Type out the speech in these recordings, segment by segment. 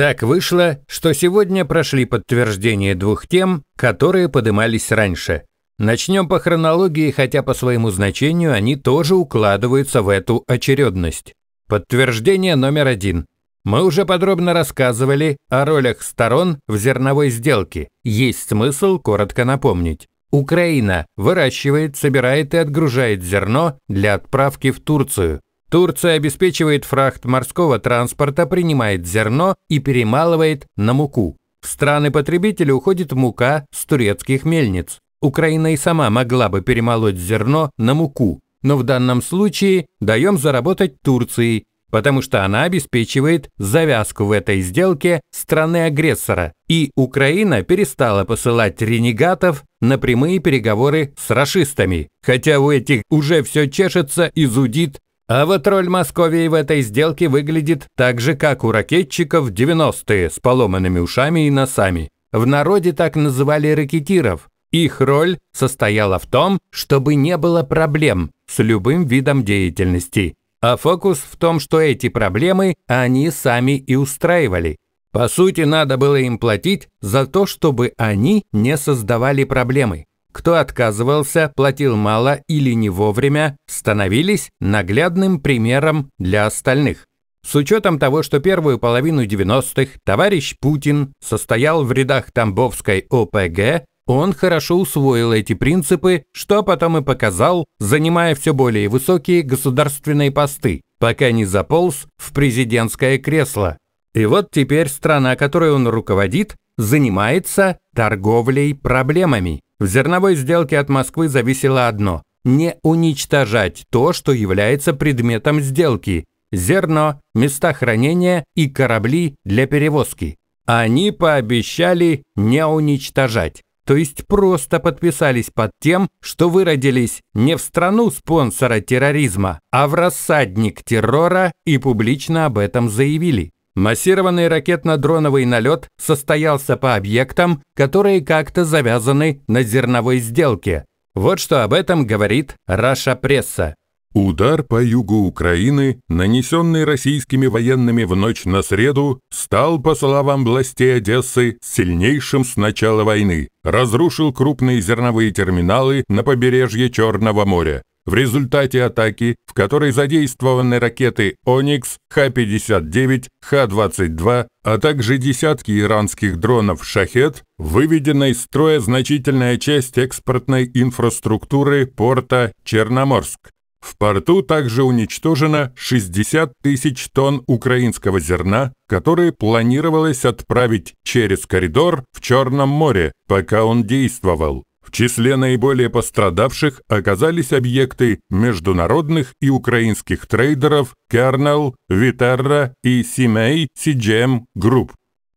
Так вышло, что сегодня прошли подтверждение двух тем, которые поднимались раньше. Начнем по хронологии, хотя по своему значению они тоже укладываются в эту очередность. Подтверждение номер один. Мы уже подробно рассказывали о ролях сторон в зерновой сделке. Есть смысл коротко напомнить. Украина выращивает, собирает и отгружает зерно для отправки в Турцию. Турция обеспечивает фрахт морского транспорта, принимает зерно и перемалывает на муку. В страны-потребители уходит мука с турецких мельниц. Украина и сама могла бы перемолоть зерно на муку, но в данном случае даем заработать Турции, потому что она обеспечивает завязку в этой сделке страны-агрессора, и Украина перестала посылать ренегатов на прямые переговоры с расистами, хотя у этих уже все чешется и зудит а вот роль Московии в этой сделке выглядит так же, как у ракетчиков 90-е с поломанными ушами и носами. В народе так называли ракетиров. Их роль состояла в том, чтобы не было проблем с любым видом деятельности. А фокус в том, что эти проблемы они сами и устраивали. По сути, надо было им платить за то, чтобы они не создавали проблемы. Кто отказывался, платил мало или не вовремя, становились наглядным примером для остальных. С учетом того, что первую половину 90-х товарищ Путин состоял в рядах Тамбовской ОПГ, он хорошо усвоил эти принципы, что потом и показал, занимая все более высокие государственные посты, пока не заполз в президентское кресло. И вот теперь страна, которой он руководит, занимается торговлей проблемами. В зерновой сделке от Москвы зависело одно – не уничтожать то, что является предметом сделки – зерно, места хранения и корабли для перевозки. Они пообещали не уничтожать, то есть просто подписались под тем, что выродились не в страну спонсора терроризма, а в рассадник террора и публично об этом заявили. Массированный ракетно-дроновый налет состоялся по объектам, которые как-то завязаны на зерновой сделке. Вот что об этом говорит Раша Пресса. Удар по югу Украины, нанесенный российскими военными в ночь на среду, стал, по словам властей Одессы, сильнейшим с начала войны. Разрушил крупные зерновые терминалы на побережье Черного моря. В результате атаки, в которой задействованы ракеты «Оникс», Х-59, Х-22, а также десятки иранских дронов «Шахет», выведена из строя значительная часть экспортной инфраструктуры порта Черноморск. В порту также уничтожено 60 тысяч тонн украинского зерна, которые планировалось отправить через коридор в Черном море, пока он действовал. В числе наиболее пострадавших оказались объекты международных и украинских трейдеров Kernel, Viterra и CMA CGM эм Group.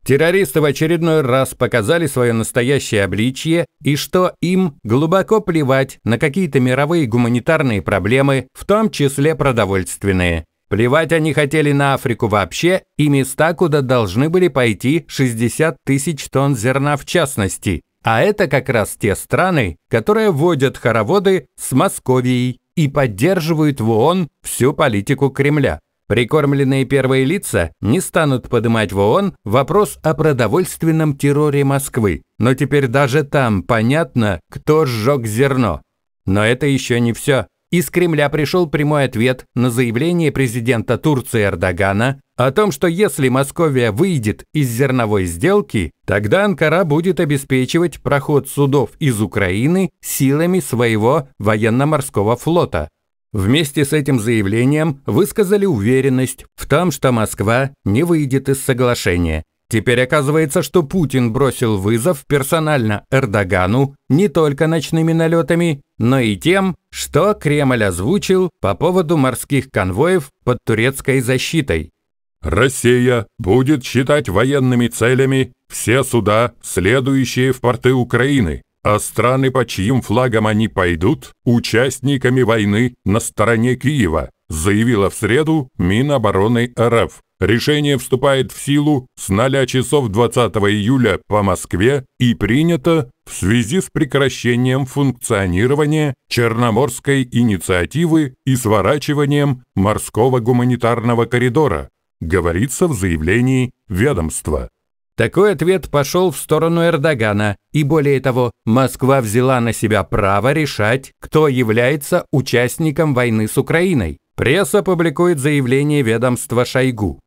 Террористы в очередной раз показали свое настоящее обличье и что им глубоко плевать на какие-то мировые гуманитарные проблемы, в том числе продовольственные. Плевать они хотели на Африку вообще и места, куда должны были пойти 60 тысяч тонн зерна в частности – а это как раз те страны, которые вводят хороводы с Московией и поддерживают в ООН всю политику Кремля. Прикормленные первые лица не станут поднимать в ООН вопрос о продовольственном терроре Москвы, но теперь даже там понятно, кто сжег зерно. Но это еще не все. Из Кремля пришел прямой ответ на заявление президента Турции Эрдогана о том, что если Московия выйдет из зерновой сделки, тогда Анкара будет обеспечивать проход судов из Украины силами своего военно-морского флота. Вместе с этим заявлением высказали уверенность в том, что Москва не выйдет из соглашения. Теперь оказывается, что Путин бросил вызов персонально Эрдогану не только ночными налетами, но и тем, что Кремль озвучил по поводу морских конвоев под турецкой защитой. Россия будет считать военными целями все суда, следующие в порты Украины, а страны, по чьим флагам они пойдут, участниками войны на стороне Киева, заявила в среду Минобороны РФ. Решение вступает в силу с 0 часов 20 июля по Москве и принято в связи с прекращением функционирования Черноморской инициативы и сворачиванием морского гуманитарного коридора, говорится в заявлении ведомства. Такой ответ пошел в сторону Эрдогана, и более того, Москва взяла на себя право решать, кто является участником войны с Украиной. Пресса публикует заявление ведомства Шойгу.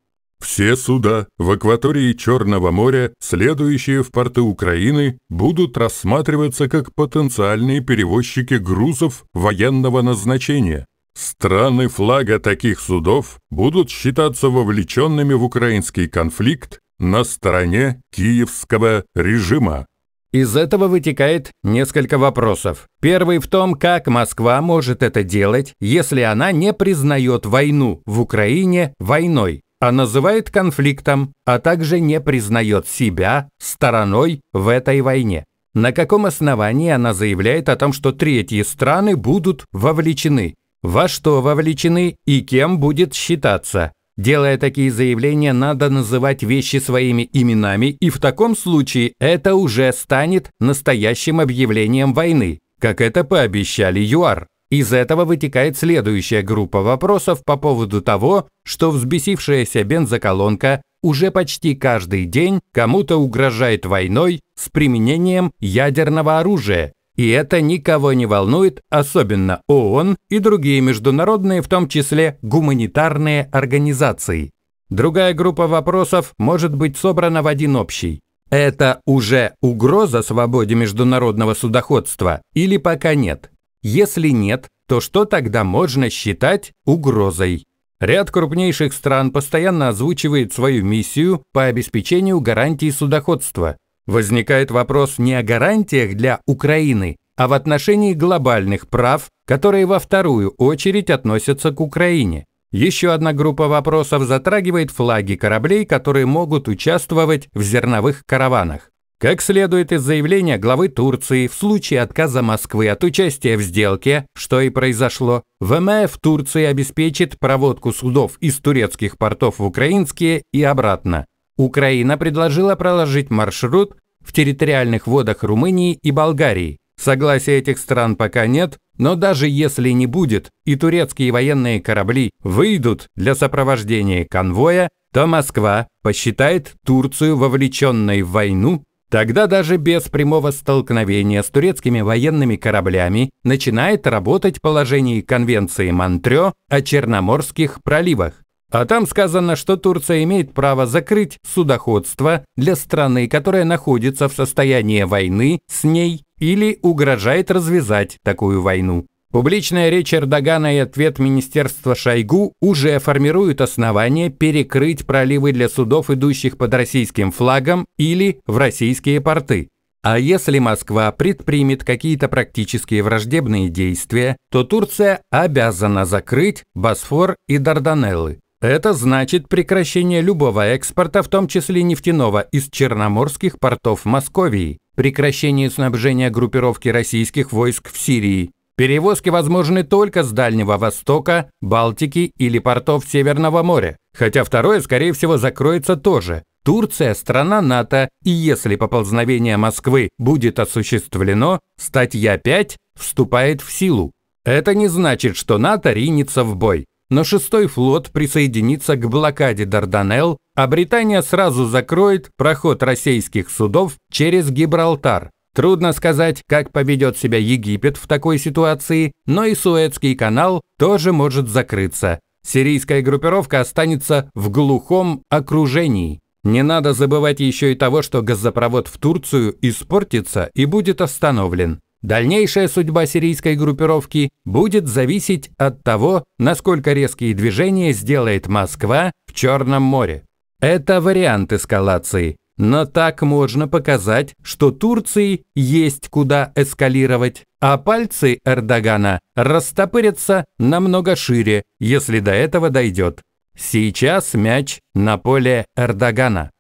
Все суда в акватории Черного моря, следующие в порты Украины, будут рассматриваться как потенциальные перевозчики грузов военного назначения. Страны флага таких судов будут считаться вовлеченными в украинский конфликт на стороне киевского режима. Из этого вытекает несколько вопросов. Первый в том, как Москва может это делать, если она не признает войну в Украине войной, а называет конфликтом, а также не признает себя стороной в этой войне. На каком основании она заявляет о том, что третьи страны будут вовлечены? во что вовлечены и кем будет считаться. Делая такие заявления, надо называть вещи своими именами, и в таком случае это уже станет настоящим объявлением войны, как это пообещали ЮАР. Из этого вытекает следующая группа вопросов по поводу того, что взбесившаяся бензоколонка уже почти каждый день кому-то угрожает войной с применением ядерного оружия и это никого не волнует, особенно ООН и другие международные, в том числе гуманитарные организации. Другая группа вопросов может быть собрана в один общий. Это уже угроза свободе международного судоходства или пока нет? Если нет, то что тогда можно считать угрозой? Ряд крупнейших стран постоянно озвучивает свою миссию по обеспечению гарантий судоходства. Возникает вопрос не о гарантиях для Украины, а в отношении глобальных прав, которые во вторую очередь относятся к Украине. Еще одна группа вопросов затрагивает флаги кораблей, которые могут участвовать в зерновых караванах. Как следует из заявления главы Турции, в случае отказа Москвы от участия в сделке, что и произошло, ВМФ Турции обеспечит проводку судов из турецких портов в украинские и обратно. Украина предложила проложить маршрут в территориальных водах Румынии и Болгарии. Согласия этих стран пока нет, но даже если не будет и турецкие военные корабли выйдут для сопровождения конвоя, то Москва посчитает Турцию вовлеченной в войну, тогда даже без прямого столкновения с турецкими военными кораблями начинает работать положение Конвенции Монтрё о Черноморских проливах. А там сказано, что Турция имеет право закрыть судоходство для страны, которая находится в состоянии войны с ней или угрожает развязать такую войну. Публичная речь Эрдогана и ответ министерства Шойгу уже формируют основания перекрыть проливы для судов, идущих под российским флагом или в российские порты. А если Москва предпримет какие-то практические враждебные действия, то Турция обязана закрыть Босфор и Дарданеллы. Это значит прекращение любого экспорта, в том числе нефтяного, из черноморских портов Московии, прекращение снабжения группировки российских войск в Сирии. Перевозки возможны только с Дальнего Востока, Балтики или портов Северного моря, хотя второе, скорее всего, закроется тоже. Турция – страна НАТО, и если поползновение Москвы будет осуществлено, статья 5 вступает в силу. Это не значит, что НАТО ринется в бой но шестой флот присоединится к блокаде Дарданелл, а Британия сразу закроет проход российских судов через Гибралтар. Трудно сказать, как поведет себя Египет в такой ситуации, но и Суэцкий канал тоже может закрыться. Сирийская группировка останется в глухом окружении. Не надо забывать еще и того, что газопровод в Турцию испортится и будет остановлен. Дальнейшая судьба сирийской группировки будет зависеть от того, насколько резкие движения сделает Москва в Черном море. Это вариант эскалации, но так можно показать, что Турции есть куда эскалировать, а пальцы Эрдогана растопырятся намного шире, если до этого дойдет. Сейчас мяч на поле Эрдогана.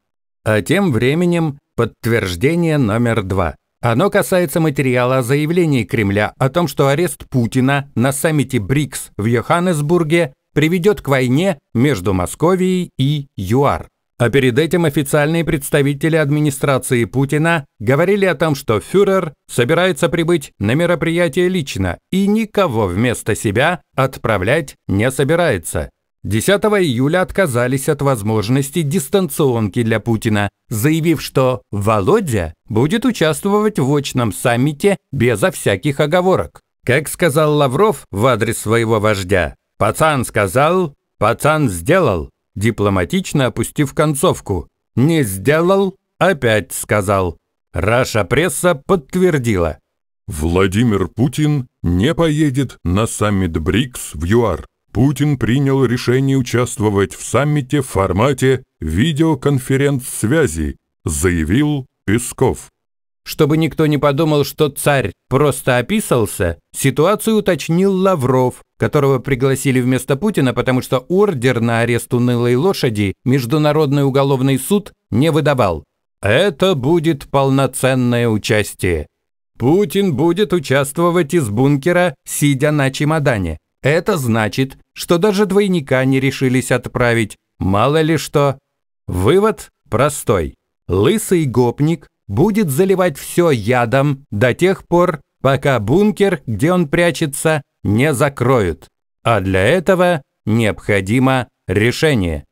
А тем временем подтверждение номер два – оно касается материала заявлений Кремля о том, что арест Путина на саммите БРИКС в Йоханнесбурге приведет к войне между Московией и ЮАР. А перед этим официальные представители администрации Путина говорили о том, что фюрер собирается прибыть на мероприятие лично и никого вместо себя отправлять не собирается. 10 июля отказались от возможности дистанционки для Путина, заявив, что Володя будет участвовать в очном саммите безо всяких оговорок. Как сказал Лавров в адрес своего вождя, «Пацан сказал, пацан сделал», дипломатично опустив концовку. «Не сделал, опять сказал». Раша пресса подтвердила. Владимир Путин не поедет на саммит БРИКС в ЮАР. Путин принял решение участвовать в саммите в формате видеоконференц-связи, заявил Песков. Чтобы никто не подумал, что царь просто описался, ситуацию уточнил Лавров, которого пригласили вместо Путина, потому что ордер на арест унылой лошади Международный уголовный суд не выдавал. Это будет полноценное участие. Путин будет участвовать из бункера, сидя на чемодане. Это значит, что даже двойника не решились отправить, мало ли что. Вывод простой. Лысый гопник будет заливать все ядом до тех пор, пока бункер, где он прячется, не закроют. А для этого необходимо решение.